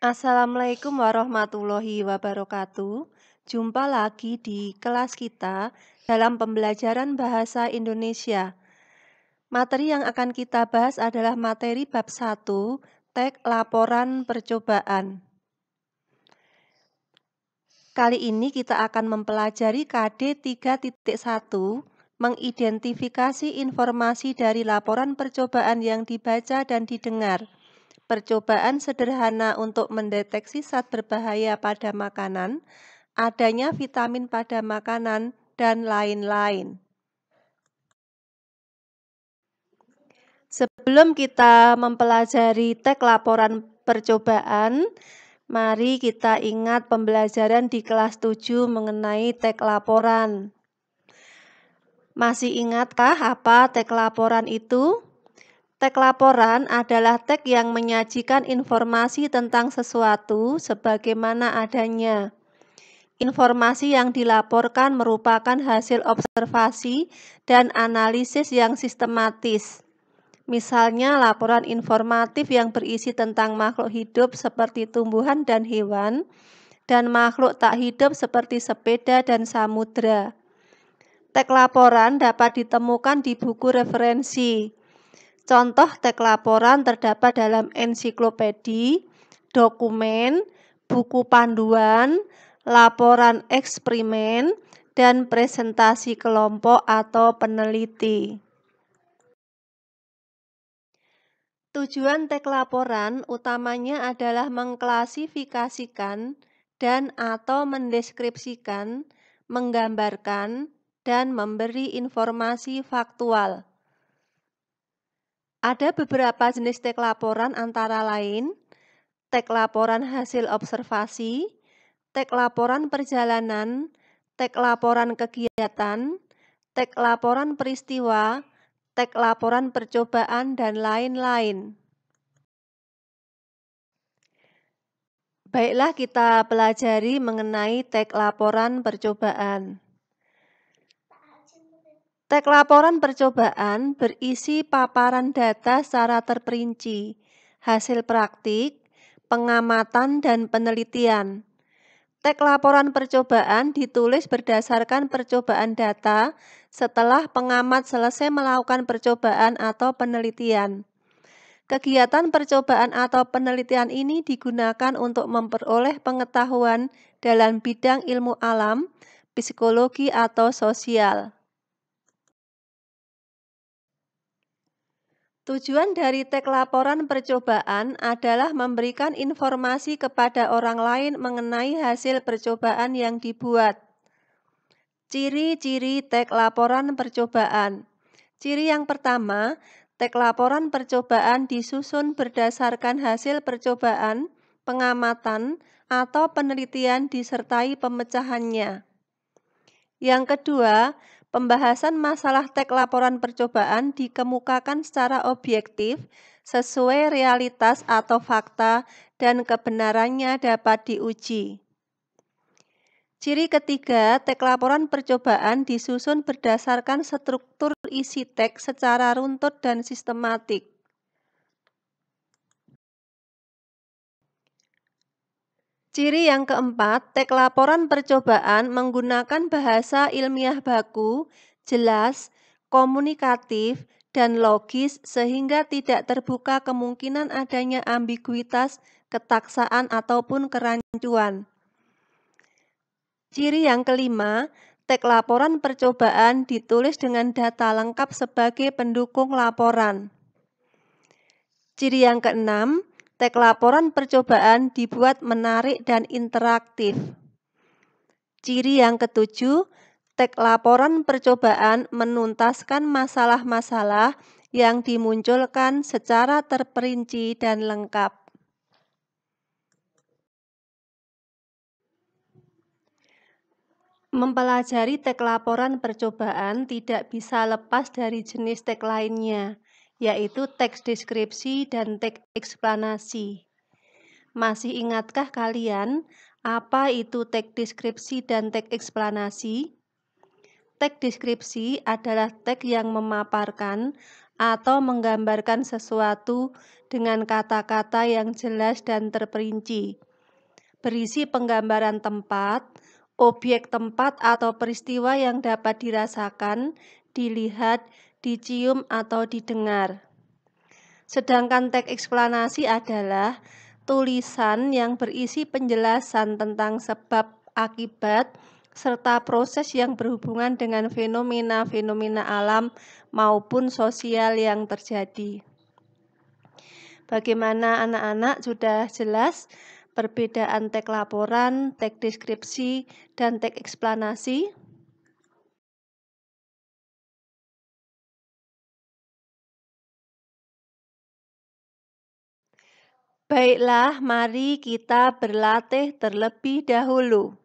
Assalamualaikum warahmatullahi wabarakatuh. Jumpa lagi di kelas kita dalam pembelajaran Bahasa Indonesia. Materi yang akan kita bahas adalah materi bab 1, teks laporan percobaan. Kali ini kita akan mempelajari KD 3.1, mengidentifikasi informasi dari laporan percobaan yang dibaca dan didengar Percobaan sederhana untuk mendeteksi zat berbahaya pada makanan, adanya vitamin pada makanan, dan lain-lain. Sebelum kita mempelajari tag laporan percobaan, mari kita ingat pembelajaran di kelas 7 mengenai tag laporan. Masih ingatkah apa tag laporan itu? Tag laporan adalah tag yang menyajikan informasi tentang sesuatu sebagaimana adanya. Informasi yang dilaporkan merupakan hasil observasi dan analisis yang sistematis. Misalnya, laporan informatif yang berisi tentang makhluk hidup seperti tumbuhan dan hewan, dan makhluk tak hidup seperti sepeda dan samudera. Tag laporan dapat ditemukan di buku referensi Contoh teks laporan terdapat dalam ensiklopedi, dokumen, buku panduan, laporan eksperimen, dan presentasi kelompok atau peneliti. Tujuan teks laporan utamanya adalah mengklasifikasikan dan atau mendeskripsikan, menggambarkan, dan memberi informasi faktual ada beberapa jenis tag laporan antara lain tag laporan hasil observasi, tag laporan perjalanan, tag laporan kegiatan, tag laporan peristiwa, tag laporan percobaan, dan lain-lain. Baiklah kita pelajari mengenai tag laporan percobaan. Tek laporan percobaan berisi paparan data secara terperinci, hasil praktik, pengamatan, dan penelitian. Tek laporan percobaan ditulis berdasarkan percobaan data setelah pengamat selesai melakukan percobaan atau penelitian. Kegiatan percobaan atau penelitian ini digunakan untuk memperoleh pengetahuan dalam bidang ilmu alam, psikologi, atau sosial. Tujuan dari tag laporan percobaan adalah memberikan informasi kepada orang lain mengenai hasil percobaan yang dibuat. Ciri-ciri tag laporan percobaan. Ciri yang pertama, tag laporan percobaan disusun berdasarkan hasil percobaan, pengamatan, atau penelitian disertai pemecahannya. Yang kedua, Pembahasan masalah teks laporan percobaan dikemukakan secara objektif sesuai realitas atau fakta dan kebenarannya dapat diuji. Ciri ketiga, teks laporan percobaan disusun berdasarkan struktur isi teks secara runtut dan sistematik. Ciri yang keempat, teks laporan percobaan menggunakan bahasa ilmiah baku, jelas, komunikatif, dan logis sehingga tidak terbuka kemungkinan adanya ambiguitas, ketaksaan, ataupun kerancuan. Ciri yang kelima, teks laporan percobaan ditulis dengan data lengkap sebagai pendukung laporan. Ciri yang keenam, Tag laporan percobaan dibuat menarik dan interaktif. Ciri yang ketujuh, tag laporan percobaan menuntaskan masalah-masalah yang dimunculkan secara terperinci dan lengkap. Mempelajari tag laporan percobaan tidak bisa lepas dari jenis tag lainnya yaitu teks deskripsi dan teks eksplanasi. Masih ingatkah kalian apa itu teks deskripsi dan teks eksplanasi? Teks deskripsi adalah teks yang memaparkan atau menggambarkan sesuatu dengan kata-kata yang jelas dan terperinci. Berisi penggambaran tempat, objek tempat atau peristiwa yang dapat dirasakan, dilihat, dicium atau didengar. Sedangkan teks eksplanasi adalah tulisan yang berisi penjelasan tentang sebab akibat serta proses yang berhubungan dengan fenomena-fenomena alam maupun sosial yang terjadi. Bagaimana anak-anak sudah jelas perbedaan teks laporan, teks deskripsi, dan teks eksplanasi? Baiklah, mari kita berlatih terlebih dahulu.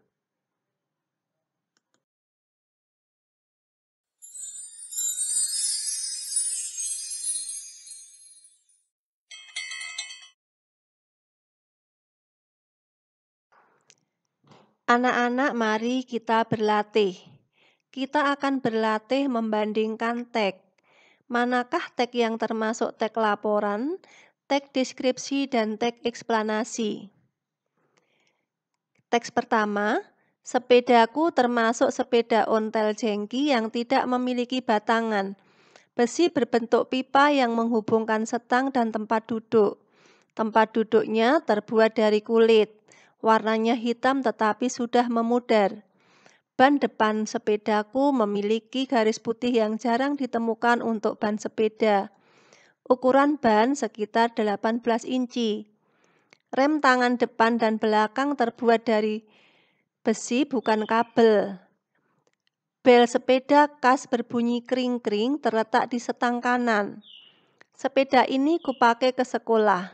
Anak-anak, mari kita berlatih. Kita akan berlatih membandingkan tag. Manakah tag yang termasuk tag laporan tag deskripsi dan tag eksplanasi. Teks pertama, sepedaku termasuk sepeda ontel jengki yang tidak memiliki batangan, besi berbentuk pipa yang menghubungkan setang dan tempat duduk. Tempat duduknya terbuat dari kulit, warnanya hitam tetapi sudah memudar. Ban depan sepedaku memiliki garis putih yang jarang ditemukan untuk ban sepeda. Ukuran ban sekitar 18 inci. Rem tangan depan dan belakang terbuat dari besi bukan kabel. Bel sepeda khas berbunyi kering-kering terletak di setang kanan. Sepeda ini kupakai ke sekolah.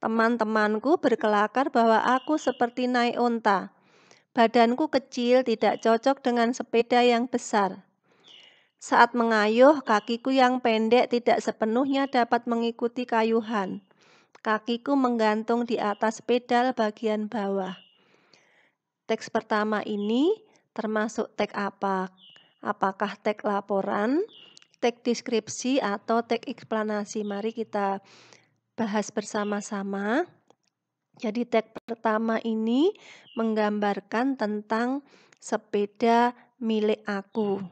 Teman-temanku berkelakar bahwa aku seperti naik unta. Badanku kecil tidak cocok dengan sepeda yang besar. Saat mengayuh, kakiku yang pendek tidak sepenuhnya dapat mengikuti kayuhan. Kakiku menggantung di atas pedal bagian bawah. Teks pertama ini termasuk tag apa? Apakah tag laporan, tag deskripsi, atau tag eksplanasi? Mari kita bahas bersama-sama. Jadi teks pertama ini menggambarkan tentang sepeda milik aku.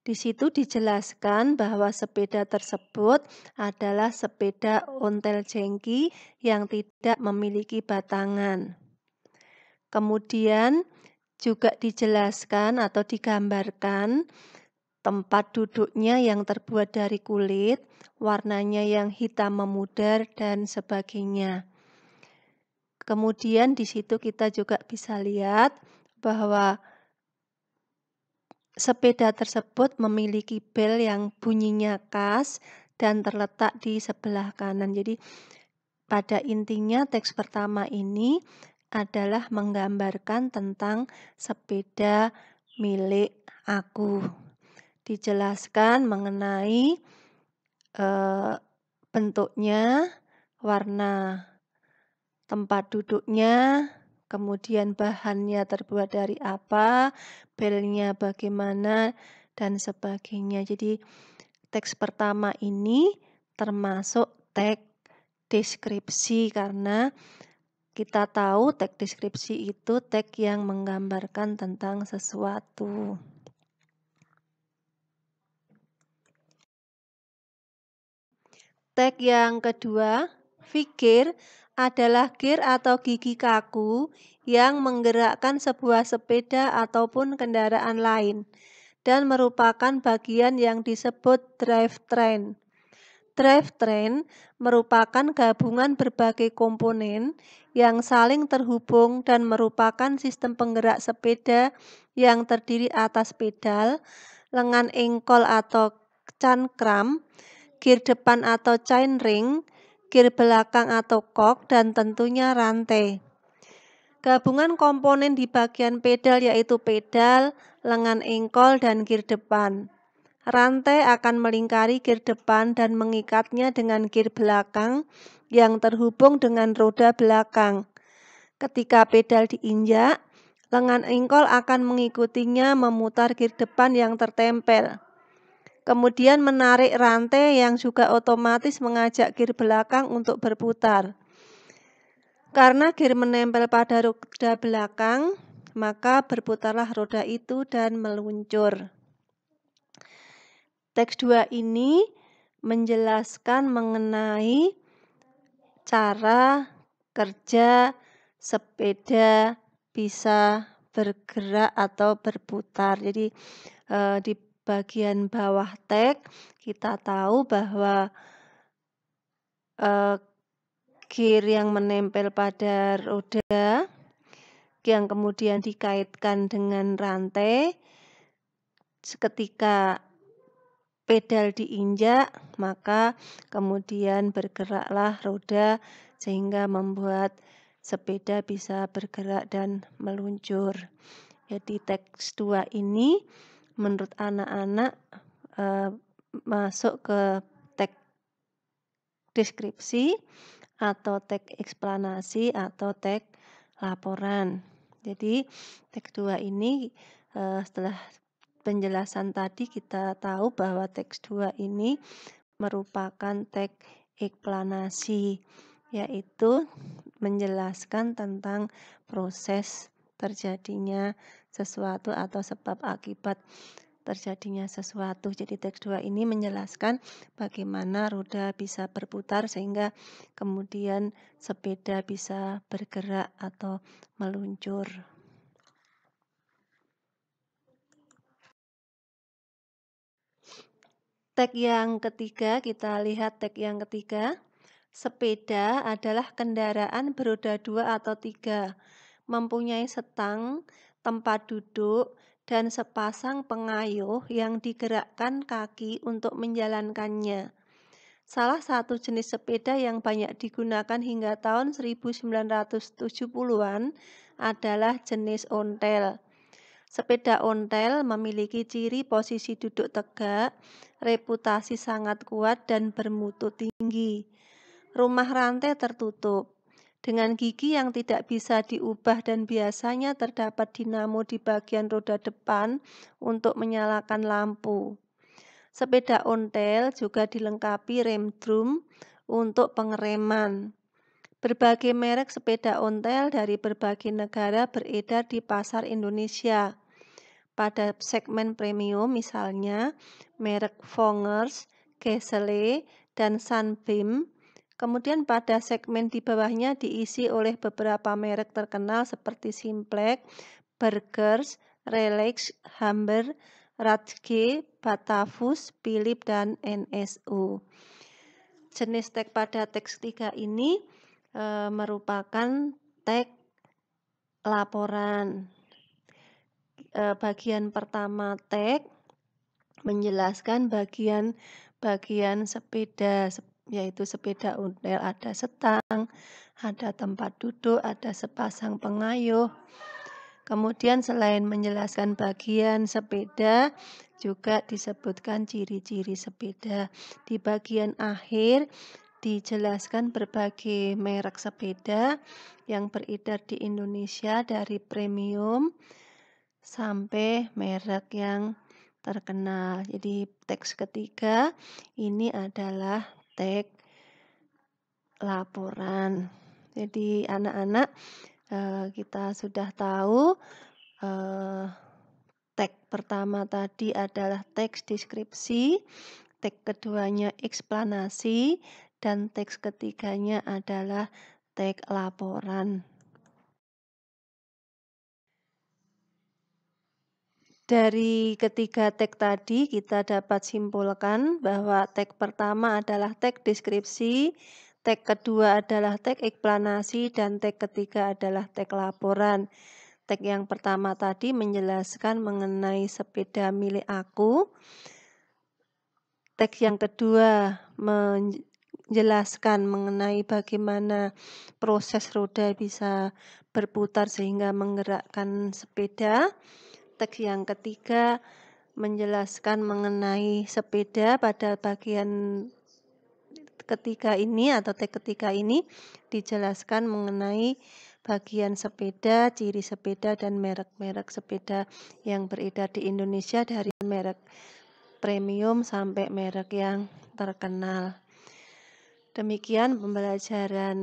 Di situ dijelaskan bahwa sepeda tersebut adalah sepeda ontel jengki yang tidak memiliki batangan. Kemudian juga dijelaskan atau digambarkan tempat duduknya yang terbuat dari kulit, warnanya yang hitam memudar dan sebagainya. Kemudian di situ kita juga bisa lihat bahwa Sepeda tersebut memiliki bel yang bunyinya khas dan terletak di sebelah kanan. Jadi pada intinya teks pertama ini adalah menggambarkan tentang sepeda milik aku. Dijelaskan mengenai e, bentuknya, warna tempat duduknya, kemudian bahannya terbuat dari apa, belnya bagaimana, dan sebagainya. Jadi teks pertama ini termasuk teks deskripsi karena kita tahu teks deskripsi itu teks yang menggambarkan tentang sesuatu. Tag yang kedua, fikir adalah gear atau gigi kaku yang menggerakkan sebuah sepeda ataupun kendaraan lain dan merupakan bagian yang disebut drivetrain. Drivetrain merupakan gabungan berbagai komponen yang saling terhubung dan merupakan sistem penggerak sepeda yang terdiri atas pedal, lengan engkol atau cangkram, gear depan atau chainring, gear belakang atau kok, dan tentunya rantai. Gabungan komponen di bagian pedal yaitu pedal, lengan engkol, dan gear depan. Rantai akan melingkari gear depan dan mengikatnya dengan gear belakang yang terhubung dengan roda belakang. Ketika pedal diinjak, lengan engkol akan mengikutinya memutar gear depan yang tertempel kemudian menarik rantai yang juga otomatis mengajak gear belakang untuk berputar. Karena gear menempel pada roda belakang, maka berputarlah roda itu dan meluncur. Teks 2 ini menjelaskan mengenai cara kerja sepeda bisa bergerak atau berputar. Jadi eh, di bagian bawah tag kita tahu bahwa e, gear yang menempel pada roda yang kemudian dikaitkan dengan rantai seketika pedal diinjak maka kemudian bergeraklah roda sehingga membuat sepeda bisa bergerak dan meluncur. Jadi teks 2 ini menurut anak-anak uh, masuk ke tag deskripsi atau tag eksplanasi atau tag laporan. Jadi tag 2 ini uh, setelah penjelasan tadi kita tahu bahwa teks 2 ini merupakan teks eksplanasi yaitu menjelaskan tentang proses terjadinya sesuatu atau sebab akibat terjadinya sesuatu. Jadi teks 2 ini menjelaskan bagaimana roda bisa berputar sehingga kemudian sepeda bisa bergerak atau meluncur. Teks yang ketiga, kita lihat teks yang ketiga. Sepeda adalah kendaraan beroda dua atau tiga mempunyai setang, tempat duduk, dan sepasang pengayuh yang digerakkan kaki untuk menjalankannya. Salah satu jenis sepeda yang banyak digunakan hingga tahun 1970-an adalah jenis ontel. Sepeda ontel memiliki ciri posisi duduk tegak, reputasi sangat kuat dan bermutu tinggi. Rumah rantai tertutup dengan gigi yang tidak bisa diubah dan biasanya terdapat dinamo di bagian roda depan untuk menyalakan lampu. Sepeda ontel juga dilengkapi rem drum untuk pengereman. Berbagai merek sepeda ontel dari berbagai negara beredar di pasar Indonesia. Pada segmen premium misalnya, merek Fongers, Gesele, dan Sunbeam Kemudian pada segmen di bawahnya diisi oleh beberapa merek terkenal seperti Simplex, Burgers, Relax, Humber, Radge, Batavus, Philip, dan NSU. Jenis tag pada teks 3 ini e, merupakan tag laporan. E, bagian pertama tag menjelaskan bagian bagian sepeda yaitu sepeda ontel ada setang, ada tempat duduk, ada sepasang pengayuh. Kemudian selain menjelaskan bagian sepeda, juga disebutkan ciri-ciri sepeda. Di bagian akhir dijelaskan berbagai merek sepeda yang beredar di Indonesia dari premium sampai merek yang terkenal. Jadi teks ketiga ini adalah praktek laporan. Jadi anak-anak eh, kita sudah tahu eh, tag pertama tadi adalah teks deskripsi, tag keduanya eksplanasi, dan teks ketiganya adalah tag laporan. Dari ketiga tag tadi kita dapat simpulkan bahwa tag pertama adalah tag deskripsi, tag kedua adalah tag eksplanasi, dan tag ketiga adalah tag laporan. Tag yang pertama tadi menjelaskan mengenai sepeda milik aku. Tag yang kedua menjelaskan mengenai bagaimana proses roda bisa berputar sehingga menggerakkan sepeda teks yang ketiga menjelaskan mengenai sepeda pada bagian ketiga ini atau teks ketiga ini dijelaskan mengenai bagian sepeda, ciri sepeda dan merek-merek sepeda yang beredar di Indonesia dari merek premium sampai merek yang terkenal. Demikian pembelajaran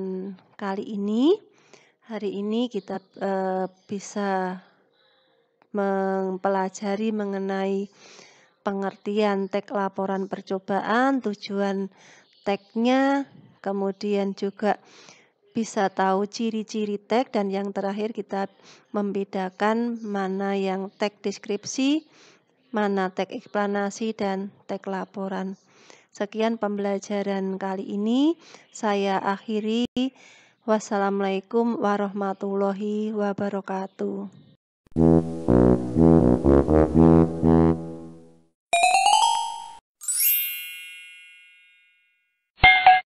kali ini. Hari ini kita e, bisa mempelajari mengenai pengertian tag laporan percobaan, tujuan tagnya, kemudian juga bisa tahu ciri-ciri tag dan yang terakhir kita membedakan mana yang tag deskripsi, mana tag eksplanasi dan tag laporan. Sekian pembelajaran kali ini saya akhiri. Wassalamualaikum warahmatullahi wabarakatuh. Gracias.